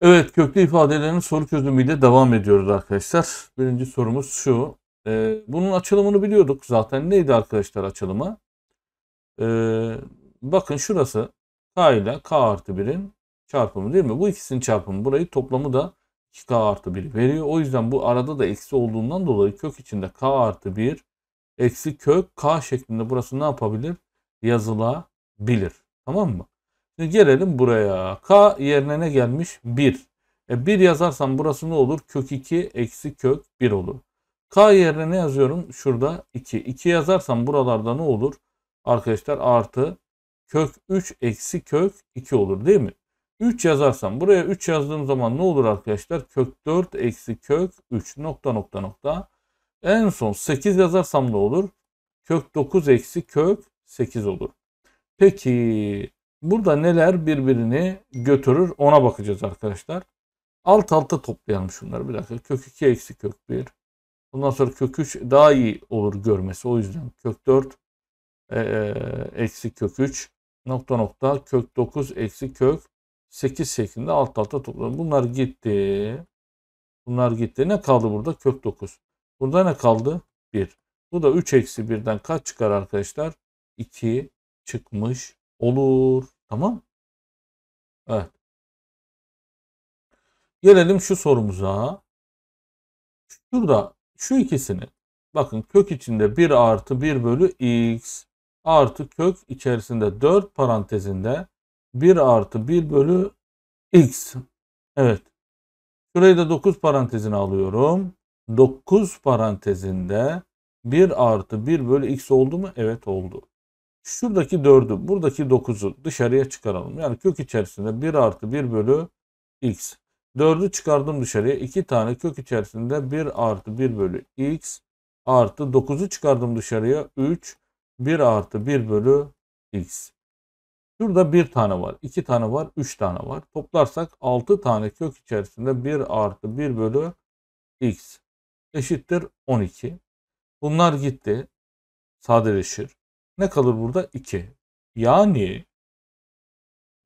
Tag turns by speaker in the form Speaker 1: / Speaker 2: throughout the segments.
Speaker 1: Evet köklü ifadelerin soru çözümüyle devam ediyoruz arkadaşlar. Birinci sorumuz şu. Ee, bunun açılımını biliyorduk zaten. Neydi arkadaşlar açılımı? Ee, bakın şurası k ile k artı 1'in çarpımı değil mi? Bu ikisinin çarpımı. Burayı toplamı da 2k artı 1 veriyor. O yüzden bu arada da eksi olduğundan dolayı kök içinde k artı 1 eksi kök k şeklinde burası ne yapabilir? Yazılabilir. Tamam mı? Şimdi gelelim buraya. K yerine ne gelmiş? 1. E 1 yazarsam burası ne olur? Kök 2 eksi kök 1 olur. K yerine ne yazıyorum? Şurada 2. 2 yazarsam buralarda ne olur? Arkadaşlar artı kök 3 eksi kök 2 olur değil mi? 3 yazarsam buraya 3 yazdığım zaman ne olur arkadaşlar? Kök 4 eksi kök 3 nokta nokta nokta. En son 8 yazarsam ne olur? Kök 9 eksi kök 8 olur. Peki Burada neler birbirini götürür ona bakacağız arkadaşlar. Alt alta toplayalım şunları bir dakika. Kök 2 eksi kök 1. Ondan sonra kök 3 daha iyi olur görmesi. O yüzden kök 4 e, e, eksi kök 3 nokta nokta kök 9 eksi kök 8 şeklinde alt alta toplayalım. Bunlar gitti. Bunlar gitti. Ne kaldı burada? Kök 9.
Speaker 2: Burada ne kaldı? 1. Bu da 3 eksi 1'den kaç çıkar arkadaşlar? 2 çıkmış olur. Tamam. Evet. Gelelim şu sorumuza. Şurada şu
Speaker 1: ikisini bakın kök içinde 1 artı 1 bölü x artı kök içerisinde 4 parantezinde 1 artı 1 bölü x. Evet. Şurayı da 9 parantezine alıyorum. 9 parantezinde 1 artı 1 bölü x oldu mu? Evet oldu. Şuradaki 4'ü, buradaki 9'u dışarıya çıkaralım. Yani kök içerisinde 1 artı 1 bölü x. 4'ü çıkardım dışarıya. 2 tane kök içerisinde 1 artı 1 bölü x artı 9'u çıkardım dışarıya. 3, 1 artı 1 bölü x. Şurada 1 tane var, 2 tane var, 3 tane var. Toplarsak 6 tane kök içerisinde 1 artı 1 bölü x eşittir 12. Bunlar gitti. Sadeleşir. Ne kalır burada? 2. Yani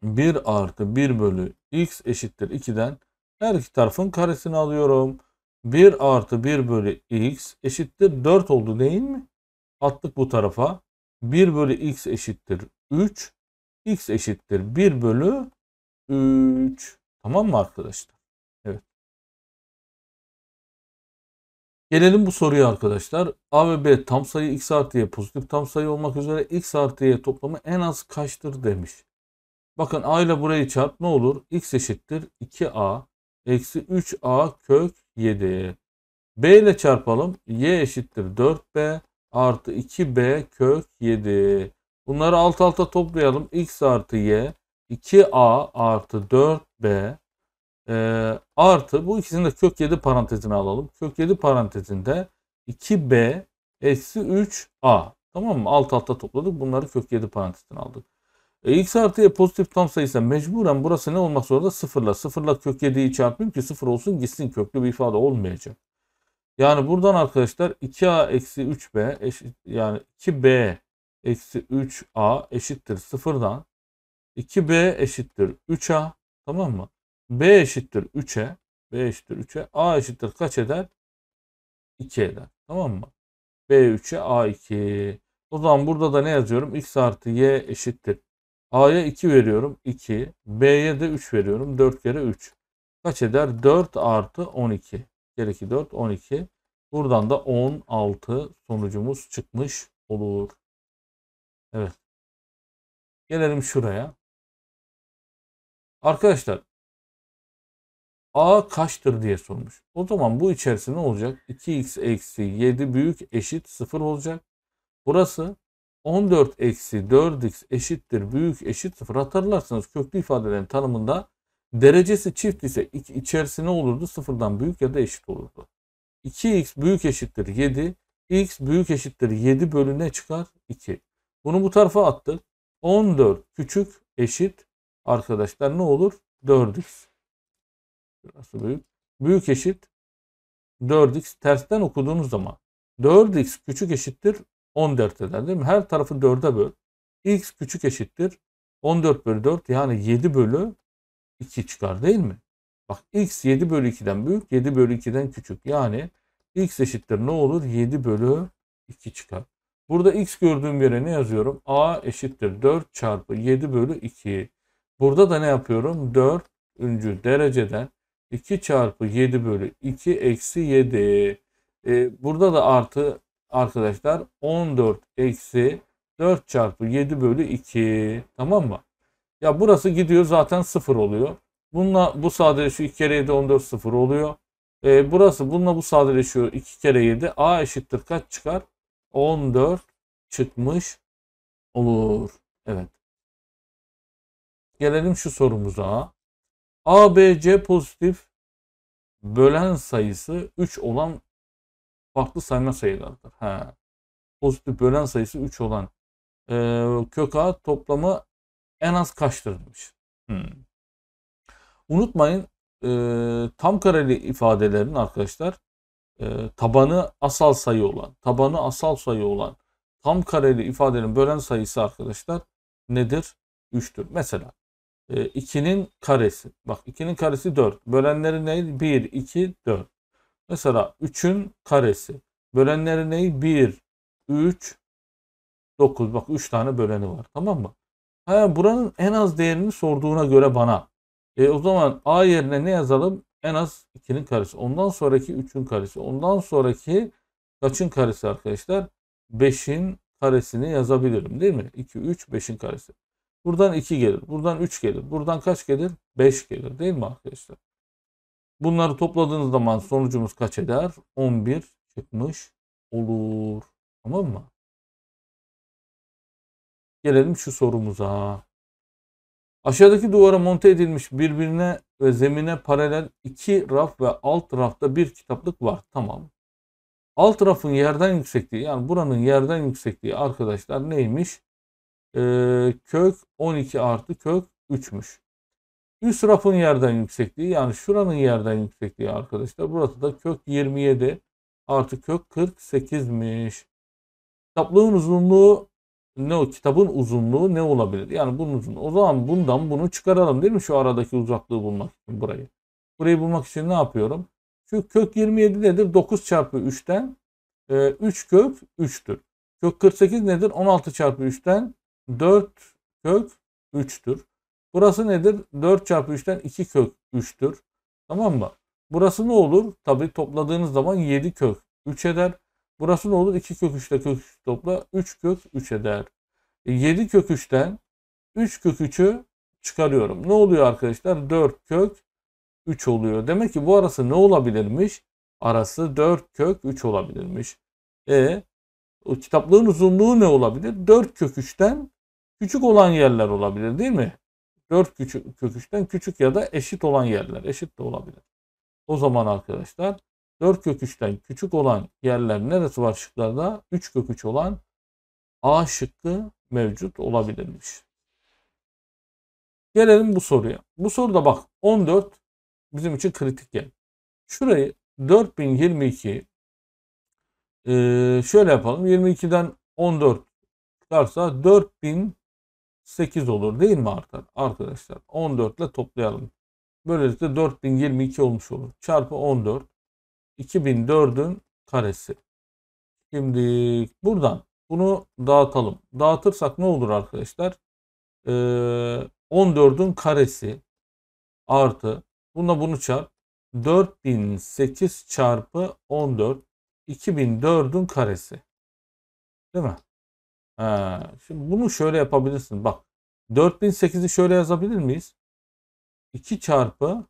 Speaker 1: 1 artı 1 bölü x eşittir 2'den her iki tarafın karesini alıyorum. 1 artı 1 bölü x eşittir 4 oldu değil mi? Attık bu tarafa. 1 bölü x eşittir
Speaker 2: 3. x eşittir 1 bölü 3. Tamam mı arkadaşlar? Gelelim bu
Speaker 1: soruya arkadaşlar. A ve B tam sayı x artı y pozitif tam sayı olmak üzere x artı y toplamı en az kaçtır demiş. Bakın a ile burayı çarp ne olur? x eşittir 2a eksi 3a kök 7. b ile çarpalım. y eşittir 4b artı 2b kök 7. Bunları alt alta toplayalım. x artı y 2a artı 4b e, artı bu ikisini de kök 7 parantezine alalım. Kök 7 parantezinde 2b eksi 3a. Tamam mı? Alt alta topladık. Bunları kök 7 parantezine aldık. E, x artı y pozitif tam sayısı mecburen burası ne olmak zorunda? Sıfırla. Sıfırla kök 7'yi çarpayım ki sıfır olsun gitsin. Köklü bir ifade olmayacak. Yani buradan arkadaşlar 2a eksi 3b eşit, yani 2b eksi 3a eşittir sıfırdan 2b eşittir 3a tamam mı? B eşittir 3'e B eşittir 3'e A eşittir kaç eder? 2 eder. Tamam mı? B 3'e A 2. O zaman burada da ne yazıyorum? X artı Y eşittir. A'ya 2 veriyorum. 2. B'ye de 3 veriyorum. 4 kere 3. Kaç eder? 4 artı 12. Kere 2 4 12. Buradan da
Speaker 2: 16 sonucumuz çıkmış olur. Evet. Gelelim şuraya. Arkadaşlar A kaçtır diye sormuş. O zaman bu içerisinde ne olacak? 2x eksi
Speaker 1: 7 büyük eşit 0 olacak. Burası 14 eksi 4x eşittir büyük eşit 0. Hatırlarsanız köklü ifadelerin tanımında derecesi çift ise içerisinde ne olurdu? 0'dan büyük ya da eşit olurdu. 2x büyük eşittir 7. x büyük eşittir 7 bölü ne çıkar? 2. Bunu bu tarafa attık. 14 küçük eşit arkadaşlar ne olur? 4x. Şurası büyük. Büyük eşit 4x tersten okuduğunuz zaman 4x küçük eşittir 14 eder değil mi? Her tarafı 4'e böl. x küçük eşittir 14 bölü 4 yani 7 bölü 2 çıkar değil mi? Bak x 7 bölü 2'den büyük 7 bölü 2'den küçük. Yani x eşittir ne olur? 7 bölü 2 çıkar. Burada x gördüğüm yere ne yazıyorum? a eşittir 4 çarpı 7 bölü 2. Burada da ne yapıyorum? 4. dereceden 2 çarpı 7 bölü 2 eksi 7. E, burada da artı arkadaşlar 14 eksi 4 çarpı 7 bölü 2. Tamam mı? Ya burası gidiyor zaten 0 oluyor. Bununla bu sadeleşiyor 2 kere 7 14 0 oluyor. E, burası bununla bu sadeleşiyor 2 kere 7.
Speaker 2: A eşittir kaç çıkar? 14 çıkmış olur. Evet. Gelelim şu sorumuza. ABC pozitif bölen sayısı 3 olan farklı
Speaker 1: sayma sayılardır. Ha. Pozitif bölen sayısı 3 olan e, kök A toplamı en az kaçtır demiş. Hmm. Unutmayın e, tam kareli ifadelerin arkadaşlar e, tabanı asal sayı olan, tabanı asal sayı olan tam kareli ifadenin bölen sayısı arkadaşlar nedir? 3'tür. Mesela 2'nin ee, karesi. Bak 2'nin karesi 4. Bölenleri ne? 1, 2, 4. Mesela 3'ün karesi. Bölenleri ne? 1, 3, 9. Bak 3 tane böleni var. Tamam mı? Ha, buranın en az değerini sorduğuna göre bana. E, o zaman A yerine ne yazalım? En az 2'nin karesi. Ondan sonraki 3'ün karesi. Ondan sonraki kaçın karesi arkadaşlar? 5'in karesini yazabilirim değil mi? 2, 3, 5'in karesi. Buradan 2 gelir. Buradan 3 gelir. Buradan kaç gelir? 5 gelir değil mi arkadaşlar?
Speaker 2: Bunları topladığınız zaman sonucumuz kaç eder? 11 çıkmış olur. Tamam mı? Gelelim şu sorumuza. Aşağıdaki duvara monte edilmiş birbirine ve zemine
Speaker 1: paralel iki raf ve alt rafta bir kitaplık var. Tamam. Alt rafın yerden yüksekliği yani buranın yerden yüksekliği arkadaşlar neymiş? e, kök 12 artı kök 3'müş. Üst rafın yerden yüksekliği yani şuranın yerden yüksekliği arkadaşlar. Burası da kök 27 artı kök 48'miş. Kitaplığın uzunluğu ne o kitabın uzunluğu ne olabilir? Yani bunun uzunluğu. O zaman bundan bunu çıkaralım değil mi? Şu aradaki uzaklığı bulmak için burayı. Burayı bulmak için ne yapıyorum? Şu kök 27 nedir? 9 çarpı 3'ten 3 e, kök 3'tür. Kök 48 nedir? 16 çarpı 3'ten 4 kök 3'tür. Burası nedir? 4 çarpı 3'ten 2 kök 3'tür. Tamam mı? Burası ne olur? Tabi topladığınız zaman 7 kök 3 eder. Burası ne olur? 2 kök 3 kök 3 topla. 3 kök 3 eder. E 7 kök 3'ten 3 kök 3'ü çıkarıyorum. Ne oluyor arkadaşlar? 4 kök 3 oluyor. Demek ki bu arası ne olabilirmiş? Arası 4 kök 3 olabilirmiş. E o kitapların uzunluğu ne olabilir? 4 köküçten küçük olan yerler olabilir değil mi? 4 küçük, köküçten küçük ya da eşit olan yerler. Eşit de olabilir. O zaman arkadaşlar 4 köküçten küçük olan yerler neresi var şıklarda? 3 köküç olan A şıkkı mevcut olabilirmiş.
Speaker 2: Gelelim bu soruya. Bu soruda bak 14 bizim için kritik yer. Şurayı 4022
Speaker 1: e, şöyle yapalım. 22'den 14 çıkarsa 4008 olur değil mi artar? Arkadaşlar 14 ile toplayalım. Böylelikle 4022 olmuş olur. Çarpı 14. 2004'ün karesi. Şimdi buradan bunu dağıtalım. Dağıtırsak ne olur arkadaşlar? Ee, 14'ün karesi artı bunda bunu çarp. 4008 çarpı 14 2004'ün karesi. Değil mi? Ha, şimdi bunu şöyle yapabilirsin. Bak 4008'i şöyle yazabilir miyiz? 2 çarpı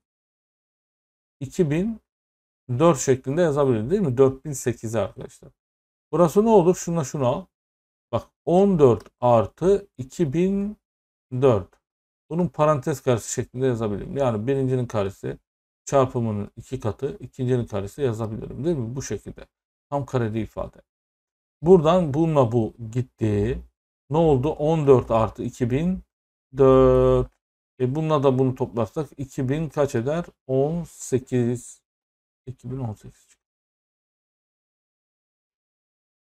Speaker 1: 2004 şeklinde yazabilir değil mi? 4008 arkadaşlar. Burası ne olur? Şuna şunu al. Bak 14 artı 2004. Bunun parantez karesi şeklinde yazabilirim. Yani birincinin karesi çarpımının iki katı, ikincinin karesi yazabilirim değil mi? Bu şekilde. Tam kareli ifade. Buradan bununla bu gitti. Ne oldu? 14 artı 2004. E bununla da bunu toplarsak 2000 kaç eder?
Speaker 2: 18. 2018.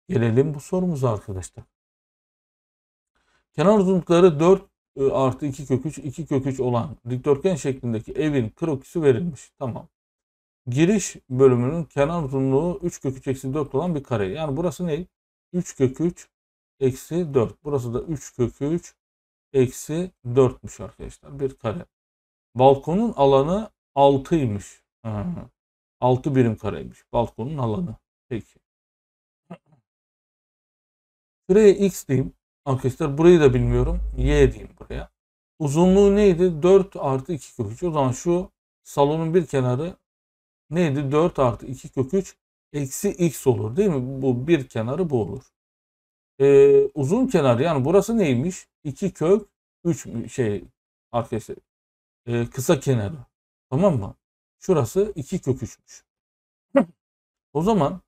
Speaker 2: Gelelim bu sorumuza arkadaşlar. Kenar
Speaker 1: uzunlukları 4 e, artı 2 kök 3, 2 kök 3 olan dikdörtgen şeklindeki evin krokisi verilmiş. Tamam giriş bölümünün kenar uzunluğu 3 kök 3 eksi 4 olan bir kare. Yani burası ne? 3 kök 3 eksi 4. Burası da 3 kök 3 eksi 4'müş arkadaşlar. Bir kare. Balkonun alanı
Speaker 2: 6'ymış. 6 birim kareymiş. Balkonun alanı. Peki. Şuraya x diyeyim. Arkadaşlar burayı da bilmiyorum. Y diyeyim buraya.
Speaker 1: Uzunluğu neydi? 4 artı 2 kök 3. O zaman şu salonun bir kenarı neydi? 4 artı 2 kök 3 eksi x olur değil mi? Bu bir kenarı bu olur. Ee, uzun kenar yani burası neymiş? 2
Speaker 2: kök 3 şey arkadaşlar e, kısa kenarı. Tamam mı? Şurası 2 kök 3'müş. O zaman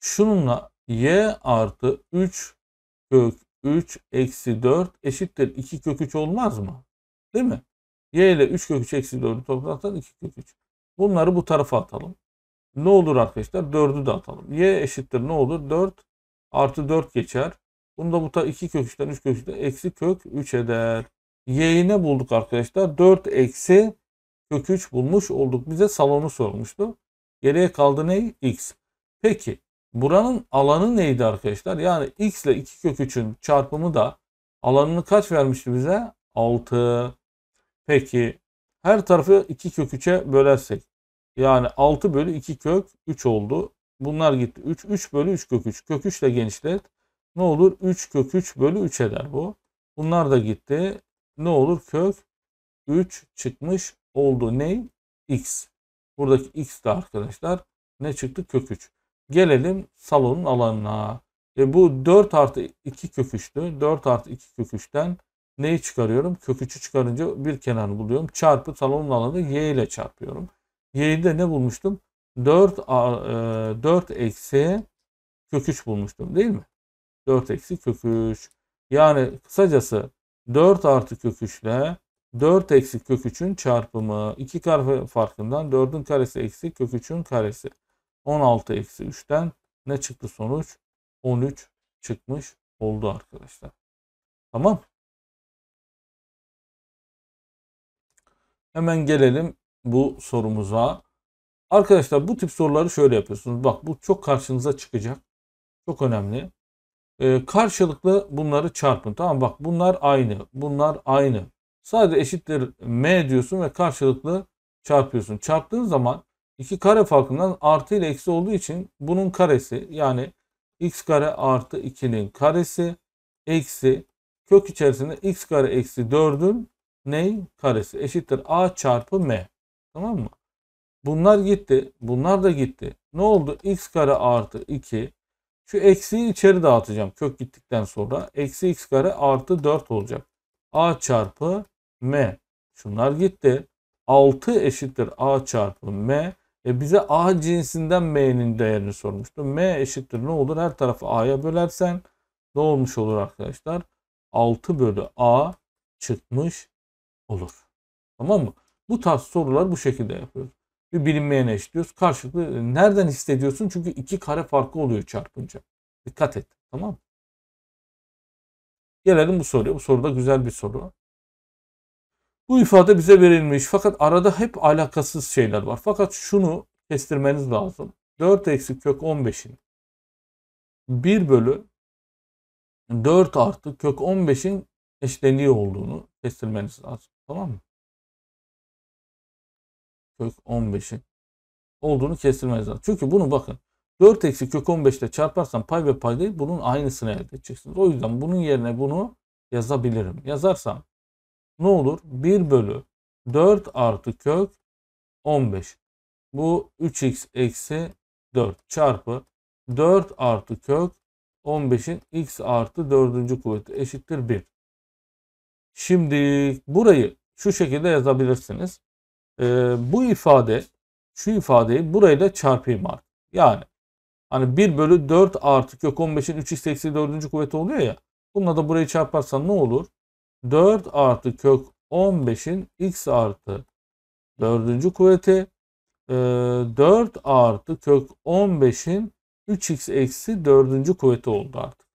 Speaker 2: şununla y artı 3 kök 3
Speaker 1: eksi 4 eşittir 2 kök 3 olmaz mı? Değil mi? y ile 3 kök 3 eksi 4'ü toplarsan 2 kök 3. Bunları bu tarafa atalım. Ne olur arkadaşlar? 4'ü de atalım. Y eşittir ne olur? 4 artı 4 geçer. Bunu da bu ta 2 kök 3'ten 3 kök eksi kök 3 eder. Y'yi ne bulduk arkadaşlar? 4 eksi kök 3 bulmuş olduk. Bize salonu sormuştu. Geriye kaldı ne? X. Peki buranın alanı neydi arkadaşlar? Yani x ile 2 kök 3'ün çarpımı da alanını kaç vermişti bize? 6. Peki her tarafı 2 kök 3'e bölersek. Yani 6 bölü 2 kök 3 oldu. Bunlar gitti. 3, 3 bölü 3 kök 3. Kök 3 ile genişlet. Ne olur? 3 kök 3 bölü 3 eder bu. Bunlar da gitti. Ne olur? Kök 3 çıkmış oldu. Ne? X. Buradaki X de arkadaşlar ne çıktı? Kök 3. Gelelim salonun alanına. E bu 4 artı 2 kök 3'tü. 4 artı 2 kök 3'ten neyi çıkarıyorum? Kök 3'ü çıkarınca bir kenarını buluyorum. Çarpı salonun alanı y ile çarpıyorum. Y'yi de ne bulmuştum? 4, 4 e, eksi kök 3 bulmuştum değil mi? 4 eksi kök 3. Yani kısacası 4 artı kök 3 ile 4 eksi kök 3'ün çarpımı. 2 kare farkından 4'ün karesi eksi kök 3'ün karesi. 16 eksi 3'ten
Speaker 2: ne çıktı sonuç? 13 çıkmış oldu arkadaşlar. Tamam. Hemen gelelim bu sorumuza. Arkadaşlar bu tip soruları şöyle yapıyorsunuz. Bak bu çok
Speaker 1: karşınıza çıkacak. Çok önemli. Ee, karşılıklı bunları çarpın. Tamam bak bunlar aynı. Bunlar aynı. Sadece eşittir m diyorsun ve karşılıklı çarpıyorsun. Çarptığın zaman iki kare farkından artı ile eksi olduğu için bunun karesi yani x kare artı 2'nin karesi eksi kök içerisinde x kare eksi 4'ün ney karesi eşittir a çarpı m. Tamam mı? Bunlar gitti. Bunlar da gitti. Ne oldu? x kare artı 2. Şu eksiyi içeri dağıtacağım. Kök gittikten sonra. Eksi x kare artı 4 olacak. a çarpı m. Şunlar gitti. 6 eşittir a çarpı m. E bize a cinsinden m'nin değerini sormuştu. m eşittir ne olur? Her tarafı a'ya bölersen ne olmuş olur arkadaşlar? 6 bölü a çıkmış olur. Tamam mı? Bu tarz sorular bu şekilde yapıyoruz. Bir bilinmeyene eşliyoruz. Karşılıklı e, nereden hissediyorsun? Çünkü iki kare
Speaker 2: farkı oluyor çarpınca. Dikkat et. Tamam mı? Gelelim bu soruya. Bu soru da güzel bir soru. Bu ifade bize verilmiş fakat arada
Speaker 1: hep alakasız şeyler var. Fakat şunu kestirmeniz lazım. 4 eksi kök 15'in
Speaker 2: 1 bölü 4 artı kök 15'in eşleniği olduğunu kestirmeniz lazım. Tamam mı? Kök 15'in olduğunu kestirmeniz lazım. Çünkü bunu bakın 4
Speaker 1: eksi kök 15 ile çarparsan pay ve pay değil bunun aynısını elde edeceksiniz. O yüzden bunun yerine bunu yazabilirim. Yazarsam ne olur? 1 bölü 4 artı kök 15. Bu 3x eksi 4 çarpı 4 artı kök 15'in x artı 4. kuvveti eşittir 1. Şimdi burayı şu şekilde yazabilirsiniz. E, bu ifade şu ifadeyi buraya da çarpayım artık. Yani hani 1 bölü 4 artı kök 15'in 3 x eksi 4. kuvveti oluyor ya. Bununla da burayı çarparsan ne olur? 4 artı kök 15'in x artı 4. kuvveti 4 ee, artı kök 15'in 3x eksi 4. kuvveti oldu artık.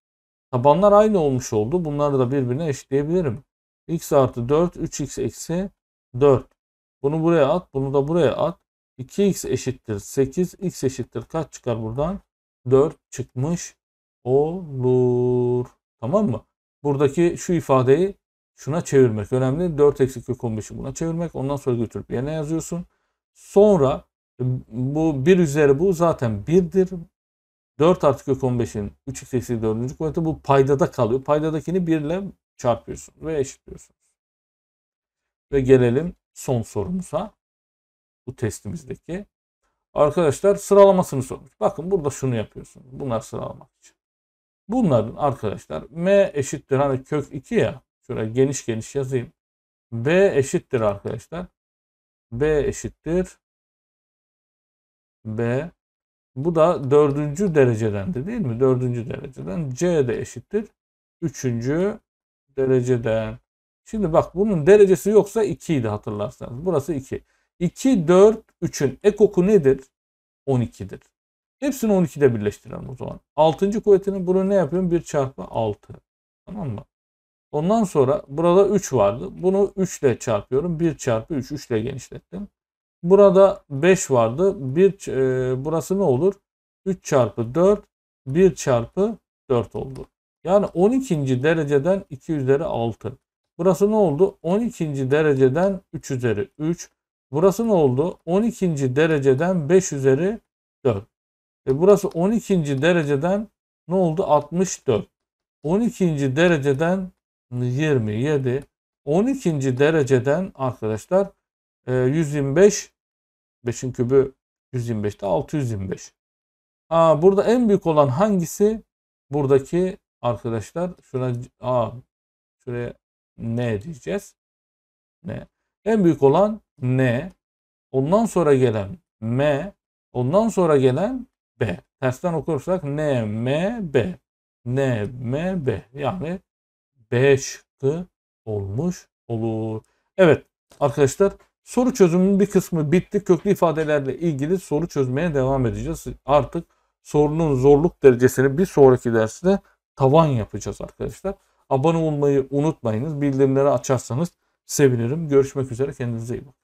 Speaker 1: Tabanlar aynı olmuş oldu. Bunları da birbirine eşitleyebilirim x artı 4 3x eksi 4. Bunu buraya at. Bunu da buraya at. 2x eşittir 8. x eşittir kaç çıkar buradan? 4 çıkmış olur. Tamam mı? Buradaki şu ifadeyi şuna çevirmek önemli. 4 eksi kök 15'i buna çevirmek. Ondan sonra götürüp yerine yazıyorsun. Sonra e, bu 1 üzeri bu zaten 1'dir. 4 artı kök 15'in 3 x eksi 4. kuvveti bu paydada kalıyor. Paydadakini 1 ile çarpıyorsunuz ve eşitliyorsunuz. Ve gelelim son sorumuza. Bu testimizdeki. Arkadaşlar sıralamasını sormuş. Bakın burada şunu yapıyorsunuz. Bunlar sıralamak için. Bunların arkadaşlar M eşittir hani kök
Speaker 2: 2 ya. Şöyle geniş geniş yazayım. B eşittir arkadaşlar. B eşittir. B. Bu da dördüncü
Speaker 1: dereceden değil mi? Dördüncü dereceden. C de eşittir. Üçüncü dereceden. Şimdi bak bunun derecesi yoksa 2 idi hatırlarsanız. Burası 2. 2, 4, 3'ün ekoku nedir? 12'dir. Hepsini 12'de birleştirelim o zaman. 6. kuvvetinin bunu ne yapıyorum? 1 çarpı 6. Tamam mı? Ondan sonra burada 3 vardı. Bunu 3 ile çarpıyorum. 1 çarpı 3. 3 ile genişlettim. Burada 5 vardı. Bir e, burası ne olur? 3 çarpı 4. 1 çarpı 4 oldu. Yani 12. dereceden 2 üzeri 6. Burası ne oldu? 12. dereceden 3 üzeri 3. Burası ne oldu? 12. dereceden 5 üzeri 4. E burası 12. dereceden ne oldu? 64. 12. dereceden 27. 12. dereceden arkadaşlar 125. E, 5'in kübü 125'te 625. Aa, burada en büyük olan hangisi? Buradaki arkadaşlar şuna A şuraya ne diyeceğiz. ne En büyük olan ne Ondan sonra gelen M. Ondan sonra gelen B. Tersten okursak N, M, B. N, M, B. Yani B şıkkı olmuş olur. Evet arkadaşlar soru çözümünün bir kısmı bitti. Köklü ifadelerle ilgili soru çözmeye devam edeceğiz. Artık sorunun zorluk derecesini bir sonraki derste tavan yapacağız arkadaşlar. Abone olmayı
Speaker 2: unutmayınız. Bildirimleri açarsanız sevinirim. Görüşmek üzere. Kendinize iyi bakın.